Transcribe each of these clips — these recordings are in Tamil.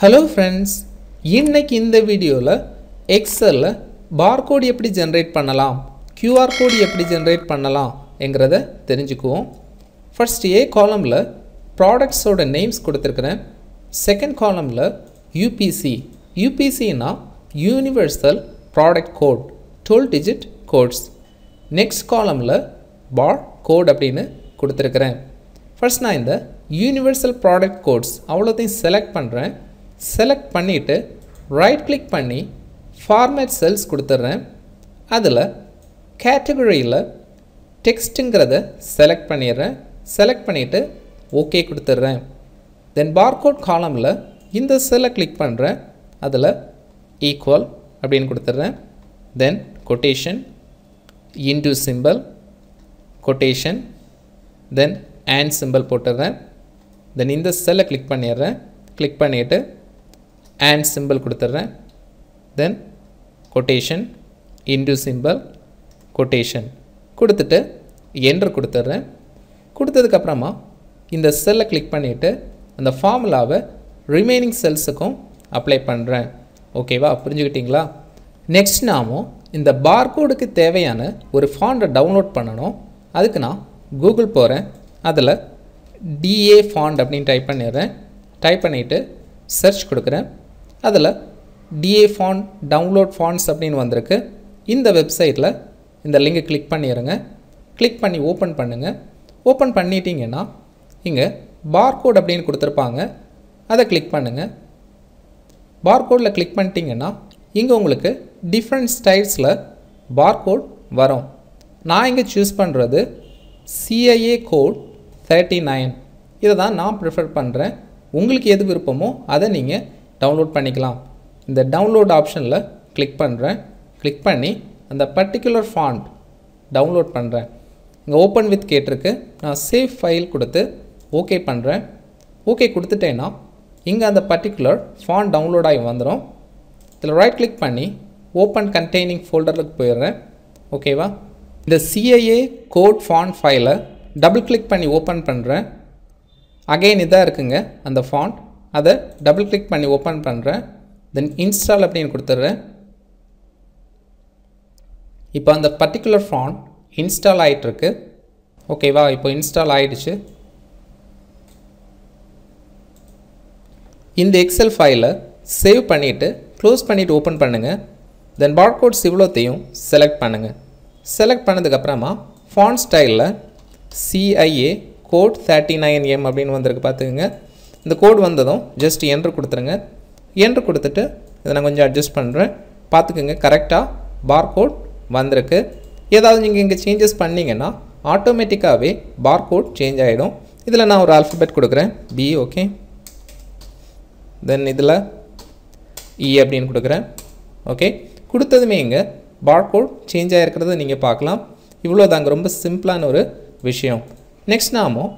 ஹலோ ஃப்ரெண்ட்ஸ் இன்றைக்கி இந்த வீடியோவில் எக்ஸலில் பார்கோடு எப்படி ஜென்ரேட் பண்ணலாம் க்யூஆர் கோடு எப்படி ஜென்ரேட் பண்ணலாம் என்கிறத தெரிஞ்சுக்குவோம் ஃபர்ஸ்ட் ஏ காலமில் ப்ராடக்ட்ஸோட நேம்ஸ் கொடுத்துருக்குறேன் செகண்ட் காலமில் யூபிசி யூபிசினா universal product code twelve digit codes next காலமில் பார் கோட் அப்படின்னு கொடுத்துருக்குறேன் ஃபர்ஸ்ட் நான் இந்த யூனிவர்சல் ப்ராடக்ட் கோட்ஸ் அவ்வளோத்தையும் செலக்ட் பண்ணுறேன் செலக்ட் பண்ணிவிட்டு ரைட் கிளிக் பண்ணி ஃபார்மேட் செல்ஸ் கொடுத்துட்றேன் அதில் கேட்டகரியில் டெக்ஸ்ட்டுங்கிறத செலக்ட் பண்ணிடுறேன் செலக்ட் பண்ணிவிட்டு ஓகே கொடுத்துட்றேன் தென் பார்கோட் காலமில் இந்த செல்லை கிளிக் பண்ணுறேன் அதில் ஈக்குவல் அப்படின்னு கொடுத்துட்றேன் then quotation into simple quotation then and simple போட்டுடுறேன் தென் இந்த செல்லை கிளிக் பண்ணிடுறேன் கிளிக் பண்ணிவிட்டு அண்ட் சிம்பிள் கொடுத்துட்றேன் then quotation into simple quotation கொடுத்துட்டு என்ட்ரு கொடுத்துட்றேன் கொடுத்ததுக்கப்புறமா இந்த செல்லை கிளிக் பண்ணிவிட்டு அந்த ஃபார்முலாவை ரிமைனிங் செல்ஸுக்கும் அப்ளை பண்ணுறேன் ஓகேவா புரிஞ்சுக்கிட்டிங்களா நெக்ஸ்ட் நாமும் இந்த பார்கோடுக்கு தேவையான ஒரு ஃபாண்டை டவுன்லோட் பண்ணணும் அதுக்கு நான் கூகுள் போகிறேன் அதில் டிஏ ஃபாண்ட் அப்படின்னு டைப் பண்ணிடுறேன் டைப் பண்ணிவிட்டு சர்ச் கொடுக்குறேன் அதில் டிஏ ஃபான் டவுன்லோட் ஃபான்ஸ் அப்படின்னு வந்திருக்கு இந்த வெப்சைட்டில் இந்த லிங்கை கிளிக் பண்ணிடுங்க கிளிக் பண்ணி ஓப்பன் பண்ணுங்கள் ஓப்பன் பண்ணிட்டீங்கன்னா இங்கே பார்கோட் அப்படின்னு கொடுத்துருப்பாங்க அதை கிளிக் பண்ணுங்கள் பார்கோடில் கிளிக் பண்ணிட்டீங்கன்னா இங்கே உங்களுக்கு டிஃப்ரெண்ட் ஸ்டைல்ஸில் பார்கோட் வரும் நான் இங்கே சூஸ் பண்ணுறது சிஐஏ கோட் தேர்ட்டி நைன் இதை தான் நான் ப்ரிஃபர் பண்ணுறேன் உங்களுக்கு எது விருப்பமோ அதை நீங்கள் டவுன்லோட் பண்ணிக்கலாம் இந்த டவுன்லோட் ஆப்ஷனில் கிளிக் பண்ணுறேன் கிளிக் பண்ணி அந்த பர்டிகுலர் ஃபாண்ட் டவுன்லோட் பண்ணுறேன் இங்கே ஓப்பன் வித் கேட்டிருக்கு நான் சேவ் ஃபைல் கொடுத்து ஓகே பண்ணுறேன் ஓகே கொடுத்துட்டேன்னா இங்கே அந்த பர்டிகுலர் ஃபாண்ட் டவுன்லோட் ஆகி வந்துடும் இதில் ரைட் கிளிக் பண்ணி ஓப்பன் கண்டெய்னிங் ஃபோல்டருக்கு போயிடுறேன் ஓகேவா இந்த சிஐஏ கோட் ஃபாண்ட் ஃபைலை டபுள் கிளிக் பண்ணி ஓப்பன் பண்ணுறேன் அகெயின் இதாக இருக்குங்க அந்த ஃபாண்ட் அதை டபுள் கிளிக் பண்ணி ஓப்பன் பண்ணுறேன் தென் இன்ஸ்டால் அப்படின்னு கொடுத்துட்றேன் இப்போ அந்த பர்டிகுலர் ஃபான் இன்ஸ்டால் ஆகிட்டுருக்கு ஓகேவா இப்போ இன்ஸ்டால் ஆகிடுச்சு இந்த எக்ஸல் ஃபைலை சேவ் பண்ணிவிட்டு க்ளோஸ் பண்ணிவிட்டு ஓப்பன் பண்ணுங்கள் தென் பார்கோட்ஸ் இவ்வளோத்தையும் செலக்ட் பண்ணுங்கள் செலக்ட் பண்ணதுக்கப்புறமா ஃபான் ஸ்டைலில் CIA code thirty nine M அப்படின்னு வந்திருக்கு பார்த்துக்குங்க இந்த கோடு வந்ததும் ஜஸ்ட் என்று கொடுத்துருங்க என்று கொடுத்துட்டு இதை நான் கொஞ்சம் அட்ஜஸ்ட் பண்ணுறேன் பார்த்துக்கோங்க கரெக்டாக பார் கோட் வந்திருக்கு ஏதாவது நீங்கள் இங்கே சேஞ்சஸ் பண்ணிங்கன்னா ஆட்டோமேட்டிக்காகவே பார் கோட் சேஞ்ச் ஆகிடும் இதில் நான் ஒரு ஆல்ஃபபெட் கொடுக்குறேன் பி ஓகே தென் இதில் இ அப்படின்னு கொடுக்குறேன் ஓகே கொடுத்ததுமே இங்கே பார் கோட் சேஞ்ச் ஆகிருக்கிறத நீங்கள் பார்க்கலாம் இவ்வளோ தாங்க ரொம்ப சிம்பிளான ஒரு விஷயம் நெக்ஸ்ட் நாமும்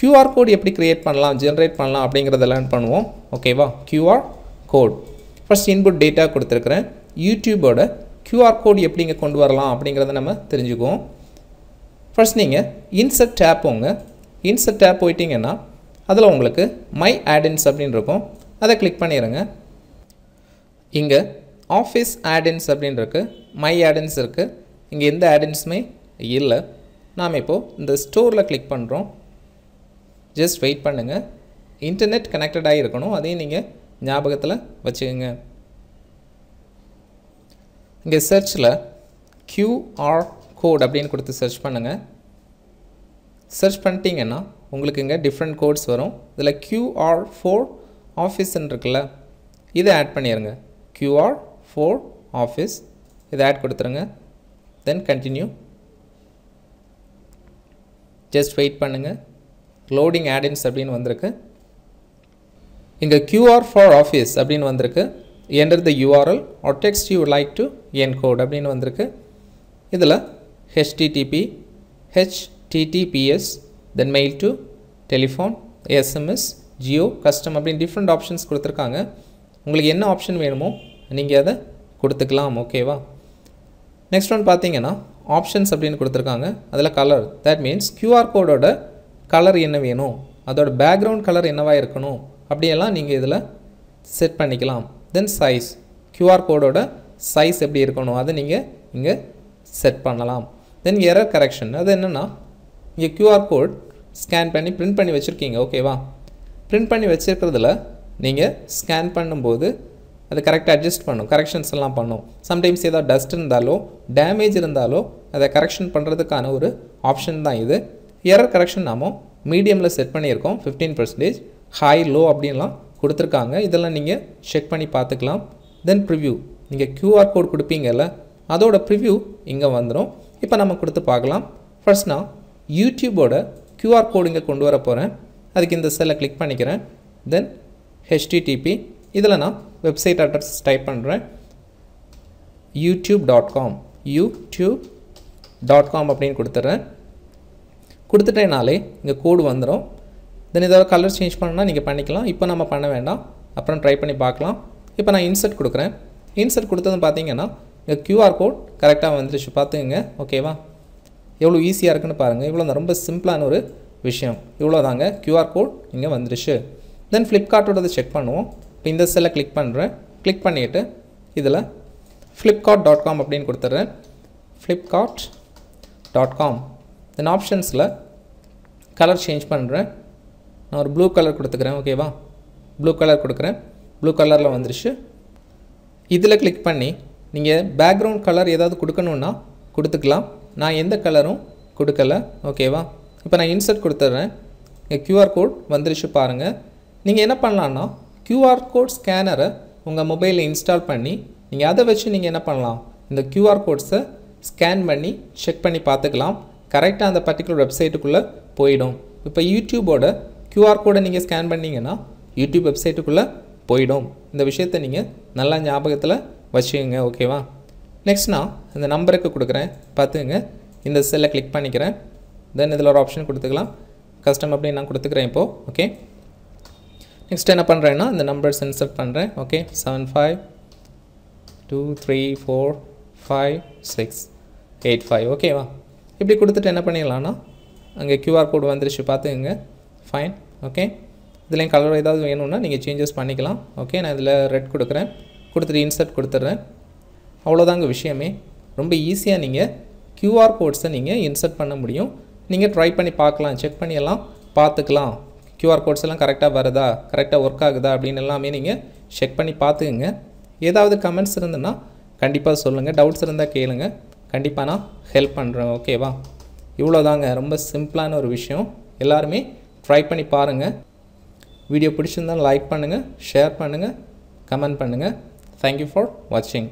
கியூஆர் கோட் எப்படி க்ரியேட் பண்ணலாம் ஜென்ரேட் பண்ணலாம் அப்படிங்கிறத லேர்ன் பண்ணுவோம் ஓகேவா QR code first input data கொடுத்துருக்குறேன் யூடியூபோட கியூஆர் கோட் எப்படி இங்கே கொண்டு வரலாம் அப்படிங்கிறத நம்ம தெரிஞ்சுக்குவோம் ஃபர்ஸ்ட் நீங்கள் இன்சர்ட் டேப் போங்க இன்சர்ட் டேப் போயிட்டிங்கன்னா அதில் உங்களுக்கு மை ஆடின்ஸ் அப்படின்னு இருக்கும் அதை கிளிக் பண்ணிடுங்க இங்கே ஆஃபீஸ் ஆடின்ஸ் அப்படின்னு மை ஆடின்ஸ் இருக்குது இங்கே எந்த ஆடின்ஸுமே இல்லை நாம் இப்போது இந்த ஸ்டோரில் கிளிக் பண்ணுறோம் ஜஸ்ட் வெயிட் பண்ணுங்கள் இன்டர்நெட் கனெக்டடாக இருக்கணும் அதையும் நீங்கள் ஞாபகத்தில் வச்சுக்கோங்க இங்கே சர்ச்சில் க்யூஆர் கோட் அப்படின்னு கொடுத்து சர்ச் பண்ணுங்கள் சர்ச் பண்ணிட்டீங்கன்னா உங்களுக்கு இங்கே டிஃப்ரெண்ட் கோட்ஸ் வரும் இதில் க்யூஆர் ஃபோர் ஆஃபீஸ்ன்னு இருக்குல்ல இதை ஆட் பண்ணிடுங்க க்யூஆர் ஃபோர் ஆஃபீஸ் இதை ஆட் கொடுத்துருங்க தென் கண்டினியூ ஜஸ்ட் வெயிட் பண்ணுங்கள் லோடிங் ஆடின்ஸ் அப்படின்னு வந்திருக்கு இங்கே கியூஆர் ஃபார் ஆஃபீஸ் அப்படின்னு வந்திருக்கு enter the URL or text you like to encode அப்படின்னு வந்திருக்கு இதில் HTTP HTTPS then mail to telephone SMS geo custom அப்படின்னு டிஃப்ரெண்ட் ஆப்ஷன்ஸ் கொடுத்துருக்காங்க உங்களுக்கு என்ன ஆப்ஷன் வேணுமோ நீங்கள் அதை கொடுத்துக்கலாம் ஓகேவா நெக்ஸ்ட் ஒன் பார்த்தீங்கன்னா ஆப்ஷன்ஸ் அப்படின்னு கொடுத்துருக்காங்க அதில் கலர் தட் மீன்ஸ் கியூஆர் கோடோட கலர் என்ன வேணும் அதோட பேக்ரவுண்ட் கலர் என்னவாக இருக்கணும் அப்படியெல்லாம் நீங்கள் இதில் செட் பண்ணிக்கலாம் தென் சைஸ் க்யூஆர் கோடோட சைஸ் எப்படி இருக்கணும் அதை நீங்கள் இங்கே செட் பண்ணலாம் தென் எரர் கரெக்ஷன் அது என்னென்னா இங்கே க்யூஆர் கோட் ஸ்கேன் பண்ணி பிரிண்ட் பண்ணி வச்சுருக்கீங்க ஓகேவா பிரிண்ட் பண்ணி வச்சுருக்கிறதுல நீங்கள் ஸ்கேன் பண்ணும்போது அதை கரெக்டாக அட்ஜஸ்ட் பண்ணும் கரெக்ஷன்ஸ் எல்லாம் பண்ணும் சம்டைம்ஸ் ஏதாவது டஸ்ட் இருந்தாலோ டேமேஜ் இருந்தாலோ அதை கரெக்ஷன் பண்ணுறதுக்கான ஒரு ஆப்ஷன் தான் இது எரர் கரெக்ஷன் நாமும் மீடியமில் செட் பண்ணியிருக்கோம் ஃபிஃப்டீன் பர்சன்டேஜ் ஹை லோ அப்படின்லாம் கொடுத்துருக்காங்க இதெல்லாம் நீங்கள் check பண்ணி பார்த்துக்கலாம் தென் ப்ரிவ்யூ நீங்கள் க்யூஆர் code குடுப்பீங்கள் அதோட ப்ரிவ்யூ இங்கே வந்துடும் இப்போ நம்ம கொடுத்து பார்க்கலாம் ஃபர்ஸ்ட் நான் யூடியூபோட க்யூஆர் கோடு இங்கே கொண்டு வர போகிறேன் அதுக்கு இந்த செல்லை click பண்ணிக்கிறேன் தென் ஹெச்டிடிபி இதில் நான் வெப்சைட் அட்ரஸ் டைப் பண்ணுறேன் YouTube dot com YouTube dot com அப்படின்னு கொடுத்துட்றேன் கொடுத்துட்டேனாலே இங்கே கோடு வந்துடும் தென் ஏதாவது கலர் சேஞ்ச் பண்ணால் நீங்கள் பண்ணிக்கலாம் இப்போ நம்ம பண்ண வேண்டாம் அப்புறம் ட்ரை பண்ணி பார்க்கலாம் இப்போ நான் இன்சர்ட் கொடுக்குறேன் இன்சர்ட் கொடுத்தது பார்த்தீங்கன்னா இங்கே க்யூஆர் கோட் கரெக்டாக வந்துருச்சு பார்த்துங்க ஓகேவா எவ்வளோ ஈஸியாக இருக்குன்னு பாருங்கள் இவ்வளோ ரொம்ப சிம்பிளான ஒரு விஷயம் இவ்வளோ தாங்க க்யூஆர் கோட் இங்கே வந்துருச்சு தென் ஃப்ளிப்கார்ட்டோடது செக் பண்ணுவோம் இப்போ இந்த செல்லை கிளிக் பண்ணுறேன் கிளிக் பண்ணிவிட்டு இதில் ஃப்ளிப்கார்ட் டாட் காம் அப்படின்னு கொடுத்துட்றேன் ஃப்ளிப்கார்ட் டாட் காம் தென் ஆப்ஷன்ஸில் கலர் சேஞ்ச் பண்ணுறேன் நான் ஒரு ப்ளூ கலர் கொடுத்துக்கிறேன் ஓகேவா ப்ளூ கலர் கொடுக்குறேன் ப்ளூ கலரில் வந்துருச்சு இதில் கிளிக் பண்ணி நீங்கள் பேக்ரவுண்ட் கலர் ஏதாவது கொடுக்கணுன்னா கொடுத்துக்கலாம் நான் எந்த கலரும் கொடுக்கல ஓகேவா இப்போ நான் இன்சர்ட் கொடுத்துட்றேன் இங்கே க்யூஆர் கோட் வந்துருச்சு பாருங்கள் நீங்கள் என்ன பண்ணலான்னா க்யூஆர் கோட் ஸ்கேனரை உங்கள் மொபைலில் இன்ஸ்டால் பண்ணி நீங்கள் அதை வச்சு நீங்கள் என்ன பண்ணலாம் இந்த க்யூஆர் கோட்ஸை ஸ்கேன் பண்ணி செக் பண்ணி பார்த்துக்கலாம் கரெக்டாக அந்த பர்டிகுலர் வெப்சைட்டுக்குள்ளே போயிடும் இப்போ யூடியூபோட கியூஆர் கோடை நீங்கள் ஸ்கேன் பண்ணிங்கன்னா யூடியூப் வெப்சைட்டுக்குள்ளே போயிடும் இந்த விஷயத்தை நீங்கள் நல்லா ஞாபகத்தில் வச்சுக்கோங்க ஓகேவா நெக்ஸ்ட் நான் இந்த நம்பருக்கு கொடுக்குறேன் பார்த்துங்க இந்த செல்லை கிளிக் பண்ணிக்கிறேன் தென் இதில் ஒரு ஆப்ஷன் கொடுத்துக்கலாம் கஸ்டம் அப்படின்னு நான் கொடுத்துக்கிறேன் இப்போது ஓகே நெக்ஸ்ட் என்ன பண்ணுறேன்னா இந்த நம்பர்ஸ் இன்சர்ட் பண்ணுறேன் okay seven five two three four five six eight five ஓகேவா இப்படி கொடுத்துட்டு என்ன பண்ணிடலான்னா அங்கே கியூஆர் கோடு வந்துருச்சு பார்த்துங்க ஃபைன் ஓகே இதுலேயும் கலர் ஏதாவது வேணும்னா நீங்கள் சேஞ்சஸ் பண்ணிக்கலாம் ஓகே நான் இதில் ரெட் கொடுக்குறேன் கொடுத்துட்டு இன்சர்ட் கொடுத்துட்றேன் அவ்வளோதாங்க விஷயமே ரொம்ப ஈஸியாக நீங்கள் கியூஆர் கோட்ஸை நீங்கள் இன்சர்ட் பண்ண முடியும் நீங்கள் ட்ரை பண்ணி பார்க்கலாம் செக் பண்ணியெல்லாம் பார்த்துக்கலாம் கியூஆர் கோட்ஸ் எல்லாம் கரெக்டாக வருதா கரெக்டாக ஒர்க் ஆகுதா அப்படின்னு எல்லாமே நீங்கள் செக் பண்ணி பார்த்துக்குங்க ஏதாவது கமெண்ட்ஸ் இருந்ததுன்னா கண்டிப்பாக சொல்லுங்கள் டவுட்ஸ் இருந்தால் கேளுங்கள் கண்டிப்பாக நான் ஹெல்ப் பண்ணுறேன் ஓகேவா இவ்வளோ தாங்க ரொம்ப சிம்பிளான ஒரு விஷயம் எல்லாருமே ட்ரை பண்ணி பாருங்கள் வீடியோ பிடிச்சிருந்தால் லைக் பண்ணுங்கள் ஷேர் பண்ணுங்கள் கமெண்ட் பண்ணுங்கள் தேங்க்யூ ஃபார் வாட்சிங்